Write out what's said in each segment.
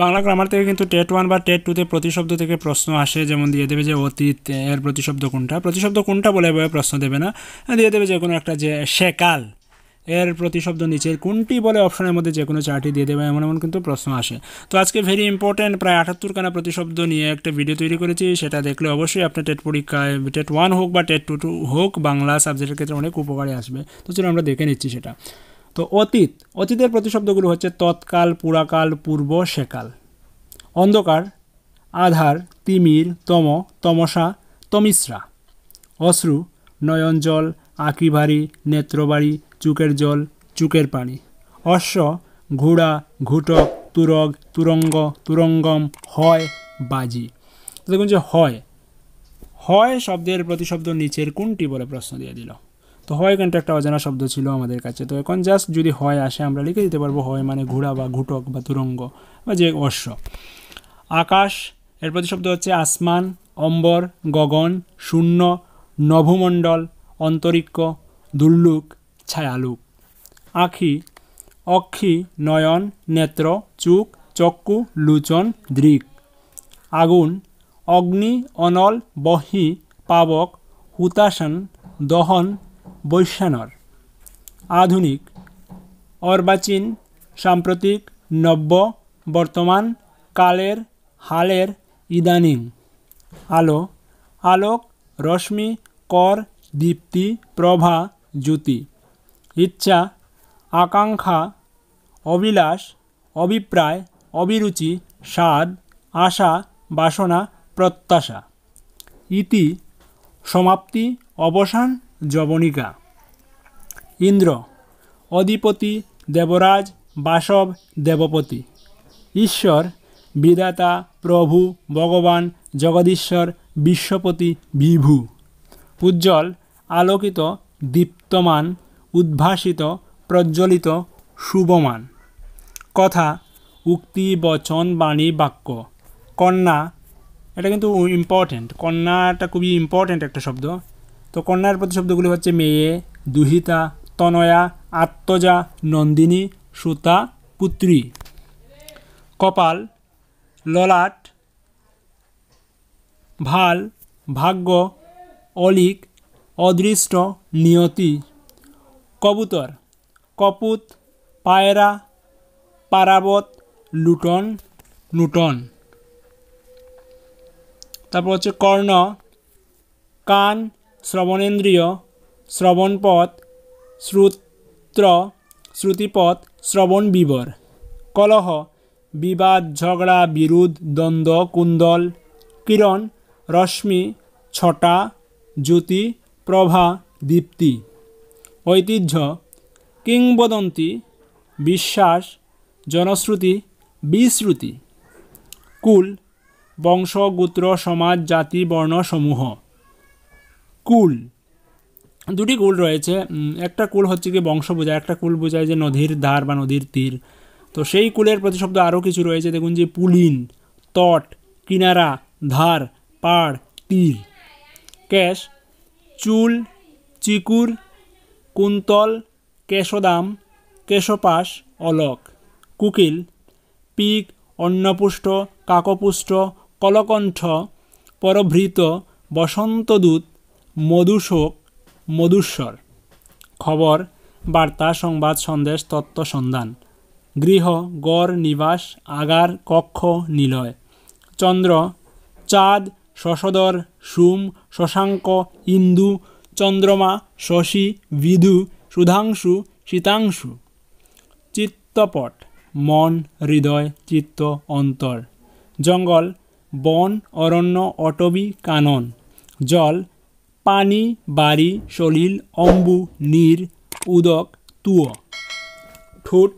Bangla grammar থেকে কিন্তু TET one বা টেট টুতে প্রতিশব্দ থেকে প্রশ্ন আসে যেমন দিয়ে দেবে যে অতীত এর প্রতিশব্দ কোনটা প্রতিশব্দ কোনটা বলে এভাবে প্রশ্ন দেবে না হ্যাঁ, দিয়ে দেবে যে কোনো একটা যে সেকাল এর প্রতিশব্দ নিচের কোনটি বলে অপশনের মধ্যে যে কোনো চারটি দিয়ে দেবে এমন এমন কিন্তু প্রশ্ন আসে তো আজকে ভেরি ইম্পর্ট্যান্ট প্রায় আটাত্তরখানা প্রতিশব্দ নিয়ে একটা ভিডিও তৈরি করেছি সেটা দেখলে অবশ্যই আপনার টেট পরীক্ষায় টেট ওয়ান হোক বা টেট টু টু হোক বাংলা সাবজেক্টের ক্ষেত্রে অনেক উপকারে আসবে তো চলো আমরা দেখে নিচ্ছি সেটা তো অতীত অতীতের প্রতিশব্দগুলো হচ্ছে তৎকাল পুরাকাল পূর্ব সেকাল অন্ধকার আধার তিমির তম তমসা তমিশ্রা অশ্রু নয়ন জল আঁকিভারি নেত্রবাড়ি চুকের জল চুকের পানি অশ্ব ঘোড়া ঘুটক তুরগ তুরঙ্গ তুরঙ্গম হয় বাজি দেখুন যে হয় হয় শব্দের প্রতিশব্দ নিচের কোনটি বলে প্রশ্ন দিয়ে দিল তো হয় কিন্তু একটা অজানা শব্দ ছিল আমাদের কাছে তো এখন জাস্ট যদি হয় আসে আমরা লিখে দিতে পারবো হয় মানে ঘোড়া বা ঘুটক বা তুরঙ্গ বা যে অশ্ব আকাশ এর প্রতি শব্দ হচ্ছে আসমান অম্বর গগন শূন্য নভমণ্ডল অন্তরিক্ষ দুর্লুক ছায়ালুক আখি অক্ষি নয়ন নেত্র চুক চক্ষু লুচন দৃক আগুন অগ্নি অনল বহি পাবক হুতাসন দহন বৈশ্যানর আধুনিক অর্বাচীন সাম্প্রতিক নব্য বর্তমান কালের হালের ইদানিং আলো আলোক রশ্মি কর দীপ্তি প্রভা জ্যোতি ইচ্ছা আকাঙ্ক্ষা অবিলাস অভিপ্রায় অবিরুচি স্বাদ আশা বাসনা প্রত্যাশা ইতি সমাপ্তি অবসান যবনিকা ইন্দ্র অধিপতি দেবরাজ বাসব দেবপতি ঈশ্বর বিদাতা প্রভু ভগবান জগদীশ্বর বিশ্বপতি বিভু উজ্জ্বল আলোকিত দীপ্তমান উদ্ভাসিত প্রজ্বলিত শুভমান কথা উক্তি বচন বাণী বাক্য কন্যা এটা কিন্তু ইম্পর্ট্যান্ট কন্যাটা খুবই ইম্পর্টেন্ট একটা শব্দ তো কন্যার প্রতিশব্দগুলি হচ্ছে মেয়ে দুহিতা তনয়া আত্মজা নন্দিনী সুতা পুত্রী কপাল ললাট ভাল ভাগ্য অলিক অদৃষ্ট নিয়তি কবুতর কপুত পায়রা পারাবত লুটন নুটন তারপর হচ্ছে কর্ণ কান শ্রবণেন্দ্রিয় শ্রবণপথ শ্রুত্র শ্রুতিপথ শ্রবণ বিবর কলহ বিবাদ ঝগড়া বিরোধ দ্বন্দ্ব কুন্দল কিরণ রশ্মি ছটা জ্যোতি প্রভা দীপ্তি ঐতিহ্য কিংবদন্তি বিশ্বাস জনশ্রুতি বিশ্রুতি কুল বংশ গোত্র সমাজ জাতি সমূহ কুল দুটি কুল রয়েছে একটা কুল হচ্ছে কি বংশ বোঝায় একটা কুল বোঝায় যে নদীর ধার বা নদীর তীর তো সেই কুলের প্রতিশব্দ আরও কিছু রয়েছে দেখুন যে পুলিন তট কিনারা ধার পাড় তীর ক্যাশ চুল চিকুর কুন্তল কেশদাম কেশপাশ অলক কুকিল পিক অন্নপুষ্ট কাকপুষ্ট কলকণ্ঠ পরভৃত বসন্তদূত মধুশোক মধুস্বর খবর বার্তা সংবাদ সন্দেশ তত্ত্ব সন্ধান গৃহ গড় নিবাস আগার কক্ষ নিলয় চন্দ্র চাঁদ শশদর সুম শশাঙ্ক ইন্দু চন্দ্রমা শশী বিধু সুধাংশু শীতাংশু চিত্তপট মন হৃদয় চিত্ত অন্তর জঙ্গল বন অরণ্য অটবি কানন জল পানি বাড়ি সলিল অম্বু নীর উদক তুয় ঠোঁট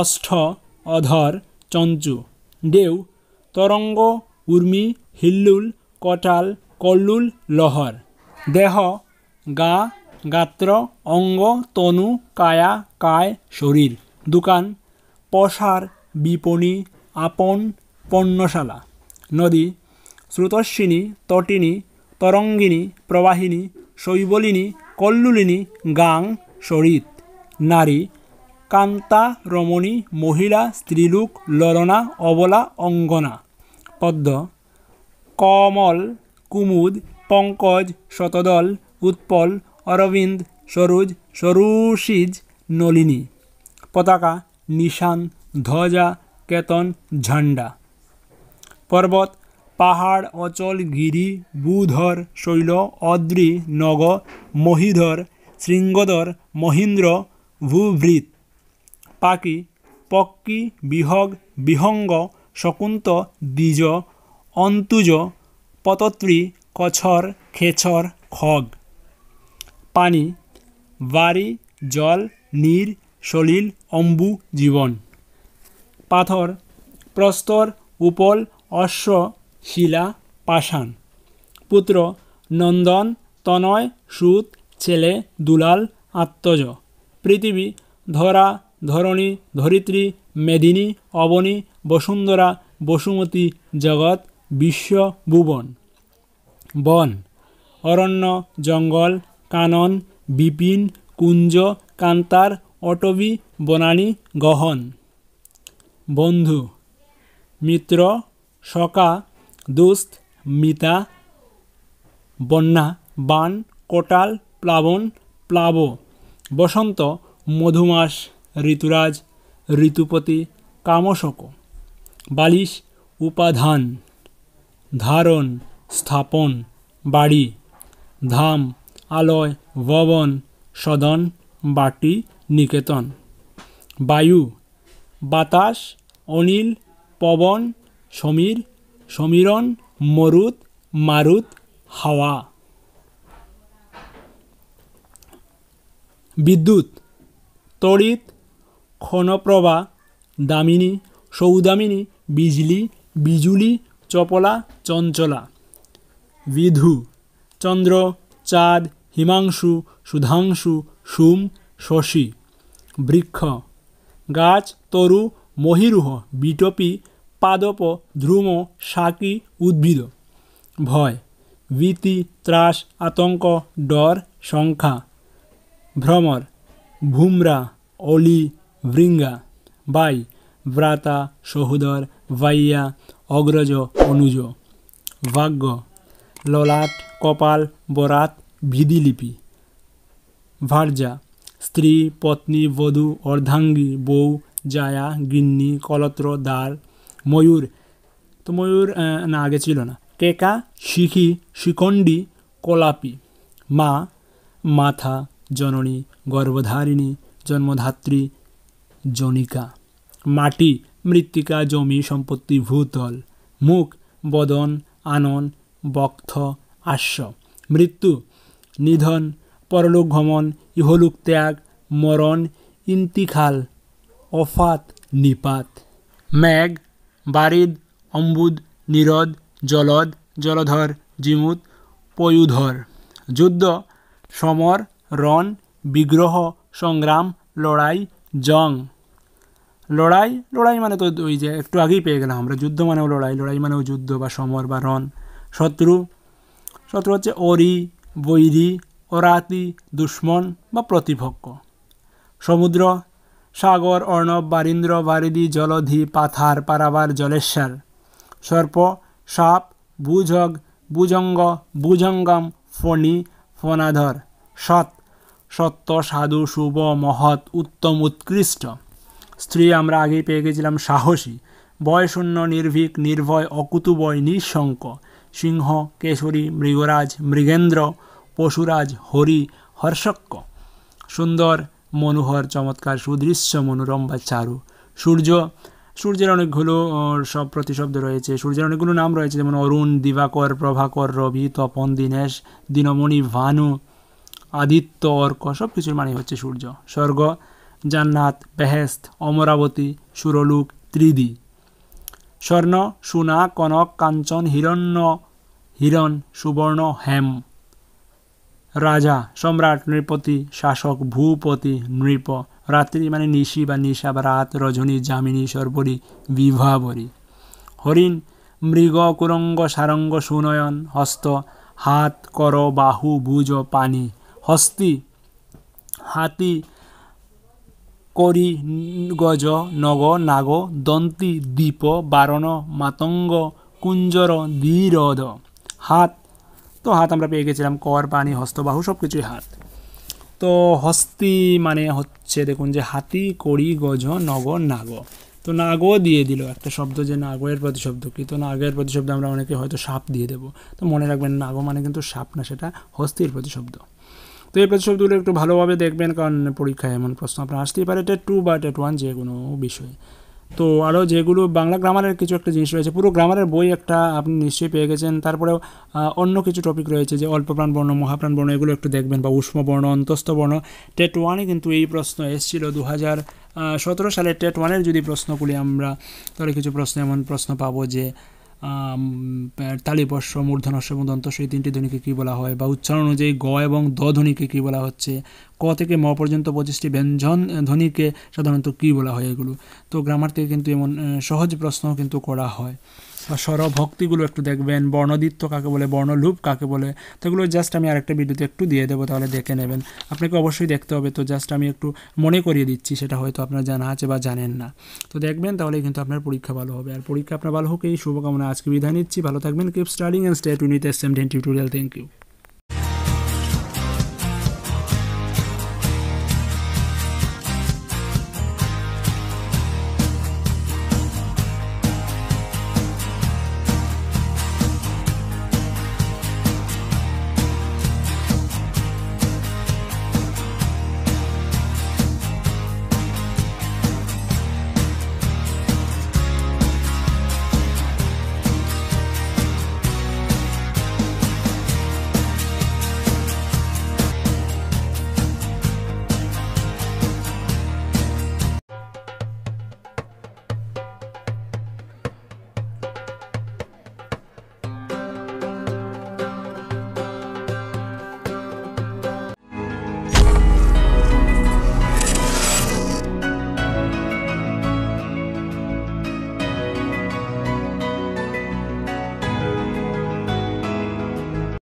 অষ্ঠ অধর চঞ্চু ডেউ তরঙ্গ উর্মি হিল্লুল কটাল কল্লুল লহর দেহ গা গাত্র অঙ্গ তনু কায়া কায় শরীর দোকান পশার বিপণী আপন পণ্যশালা নদী স্রোতস্বিনী তটিনী তরঙ্গিনী প্রবাহিনী শৈবলিনী কল্লুলিনী গাং শরিত নারী কান্তা রমণী মহিলা স্ত্রীলোক ললনা অবলা অঙ্গনা পদ্ম কমল কুমুদ পঙ্কজ শতদল উৎপল অরবিন্দ সরুজ সরুষিজ নলিনী পতাকা নিশান ধ্বজা কেতন ঝান্ডা পর্বত পাহাড় অচল গিরি বুধর শৈল অদ্রি নগ মহিধর শৃঙ্গধর মহীন্দ্র ভূভৃত পাকি পক্কি বিহগ বিহঙ্গ শকুন্ত দ্বিজ অন্তুজ পতত্রী কছর খেছর খগ পানি বাড়ি জল নীর সলিল অম্বু জীবন পাথর প্রস্তর উপল অশ্ব শিলা পাষাণ পুত্র নন্দন তনয় সুত ছেলে দুলাল আত্মজ পৃথিবী ধরা ধরণী ধরিত্রী মেদিনী অবনী বসুন্ধরা বসুমতী জগৎ বিশ্ব ভুবন বন অরণ্য জঙ্গল কানন বিপিন কুঞ্জ কান্তার অটবি বনানী গহন বন্ধু মিত্র সকা দুস্ত মিতা বন্যা বান কোটাল প্লাবন প্লাব বসন্ত মধুমাস ঋতুরাজ ঋতুপতি কামশক বালিশ উপাধান ধারণ স্থাপন বাড়ি ধাম আলয় ভবন সদন বাটি নিকেতন বায়ু বাতাস অনিল পবন সমীর সমীরণ মরুত মারুত হাওয়া বিদ্যুৎ তড়িৎ ক্ষণপ্রভা দামিনী সৌদামিনী বিজলি বিজুলি চপলা চঞ্চলা বিধু চন্দ্র চাঁদ হিমাংশু সুধাংশু সুম শশী বৃক্ষ গাছ তরু মহিরুহ বিটপি পাদপ ধ্রুম সাকি উদ্ভিদ ভয় ভীতি ত্রাস আতঙ্ক ডর সংখ্যা ভ্রমর ভুমরা অলি ভৃঙ্গা বাই ব্রাতা সহোদর ভাইয়া অগ্রজ অনুজ ভাগ্য ললাট কপাল বরাত ভিদিলিপি ভার্জা স্ত্রী পত্নী বধূ অর্ধাঙ্গী বউ জায়া গিন্নি কলত্র দ্বার ময়ূর তো ময়ূর না আগে ছিল না কেকা শিখি শিকণ্ডি কলাপি মা মাথা জননী গর্ভধারিণী জন্মধাত্রী জনিকা মাটি মৃত্তিকা জমি সম্পত্তি ভূতল মুখ বদন আনন বক্থ আশ্ব মৃত্যু নিধন পরলোক ভ্রমণ ইহলোক ত্যাগ মরণ ইন্তিখাল অফাত নিপাত ম্যাগ বারিদ অম্বুদ নিরদ জলদ জলধর জিমুত পয়ুধর যুদ্ধ সমর রণ বিগ্রহ সংগ্রাম লড়াই জং লড়াই লড়াই মানে তো ওই যে একটু আগেই পেয়ে গেলাম আমরা যুদ্ধ মানেও লড়াই লড়াই মানেও যুদ্ধ বা সমর বা রণ শত্রু শত্রু হচ্ছে অরি বৈরি অরাতি দুশ্মন বা প্রতিপক্ষ সমুদ্র সাগর অর্ণব বারীন্দ্র বারিদি জলধি পাথার পারাবার জলেশ্বর সর্প সাপ বুঝগ বুজঙ্গ বুজঙ্গম ফণি ফণাধর সৎ সত্য সাধু শুভ মহৎ উত্তম উৎকৃষ্ট স্ত্রী আমরা আগেই পেয়ে গেছিলাম সাহসী বয়শূন্য নির্ভীক নির্ভয় অকুতুবয় নিঃশঙ্ক সিংহ কেশরী মৃগরাজ মৃগেন্দ্র পশুরাজ হরি হর্ষক্য সুন্দর মনোহর চমৎকার সুদৃশ্য মনোরম বা চারু সূর্য সূর্যের অনেকগুলো সব প্রতিশব্দ রয়েছে সূর্যের অনেকগুলো নাম রয়েছে যেমন অরুণ দিবাকর প্রভাকর রবি তপন দীনেশ দীনমণি ভানু আদিত্য অর্ক সব কিছুর মানে হচ্ছে সূর্য স্বর্গ জান্নাত বেহেস্ত অমরাবতী সুরলুক ত্রিদি স্বর্ণ সোনা কনক কাঞ্চন হিরণ্য হিরণ সুবর্ণ হেম রাজা সম্রাট নৃপতি শাসক ভূপতি নৃপ রাত্রি মানে নিশি বা নিশা বা রাত রজনী যামিনী সর্বরি বিভাবরি হরিণ মৃগ কুরঙ্গ সারঙ্গ সুনয়ন হস্ত হাত কর বাহু ভুজ পানি হস্তি হাতি করি গজ নগ নাগ দন্তি দ্বীপ বারণ মাতঙ্গ কুঞ্জর দ্বিরদ হাত তো হাত আমরা পেয়ে গেছিলাম কর পানি হস্তবাহু সব কিছুই হাত তো হস্তি মানে হচ্ছে দেখুন যে হাতি কড়ি গজ নগ নাগ তো নাগ দিয়ে দিল একটা শব্দ যে প্রতি প্রতিশব্দ কি তো নাগের প্রতিশব্দ আমরা অনেকে হয়তো সাপ দিয়ে দেব তো মনে রাখবেন নাগ মানে কিন্তু সাপ না সেটা হস্তির প্রতিশব্দ তো এই প্রতিশব্দগুলো একটু ভালোভাবে দেখবেন কারণ পরীক্ষায় এমন প্রশ্ন আপনার আসতেই পারে এটা টু বা টেট ওয়ান যে কোনো বিষয় তো আরও যেগুলো বাংলা গ্রামারের কিছু একটা জিনিস রয়েছে পুরো গ্রামারের বই একটা আপনি নিশ্চয়ই পেয়ে গেছেন তারপরেও অন্য কিছু টপিক রয়েছে যে অল্পপ্রাণ বর্ণ মহাপ্রাণ বর্ণ এগুলো একটু দেখবেন বা উষ্ম বর্ণ অন্তস্থ বর্ণ টেট ওয়ানে কিন্তু এই প্রশ্ন এসেছিল দু হাজার সতেরো সালে টেট ওয়ানের যদি প্রশ্নগুলি আমরা তাহলে কিছু প্রশ্ন এমন প্রশ্ন পাবো যে তালিবর্ষ মূর্ধনস্য এবং দন্তস্ব এই তিনটি ধ্বনিকে কী বলা হয় বা উচ্চারণ অনুযায়ী গ এবং দ ধ্বনিকে কী বলা হচ্ছে ক থেকে ম পর্যন্ত পঁচিশটি ব্যঞ্জন ধ্বনিকে সাধারণত কী বলা হয় এগুলো তো গ্রামার থেকে কিন্তু এমন সহজ প্রশ্ন কিন্তু করা হয় বা ভক্তিগুলো একটু দেখবেন বর্ণদিত্য কাকে বলে বর্ণলুপ কাকে বলে তোগুলো জাস্ট আমি আরেকটা ভিডিওতে একটু দিয়ে দেবো তাহলে দেখে নেবেন আপনাকে অবশ্যই দেখতে হবে তো জাস্ট আমি একটু মনে করিয়ে দিচ্ছি সেটা হয়তো আপনার জানা আছে বা জানেন না তো দেখবেন তাহলে কিন্তু আপনার পরীক্ষা ভালো হবে আর পরীক্ষা আপনার ভালো হোক এই শুভকামনা আজকে বিধান নিচ্ছি ভালো থাকবেন keep studying and state to S sem ten tutorial thank you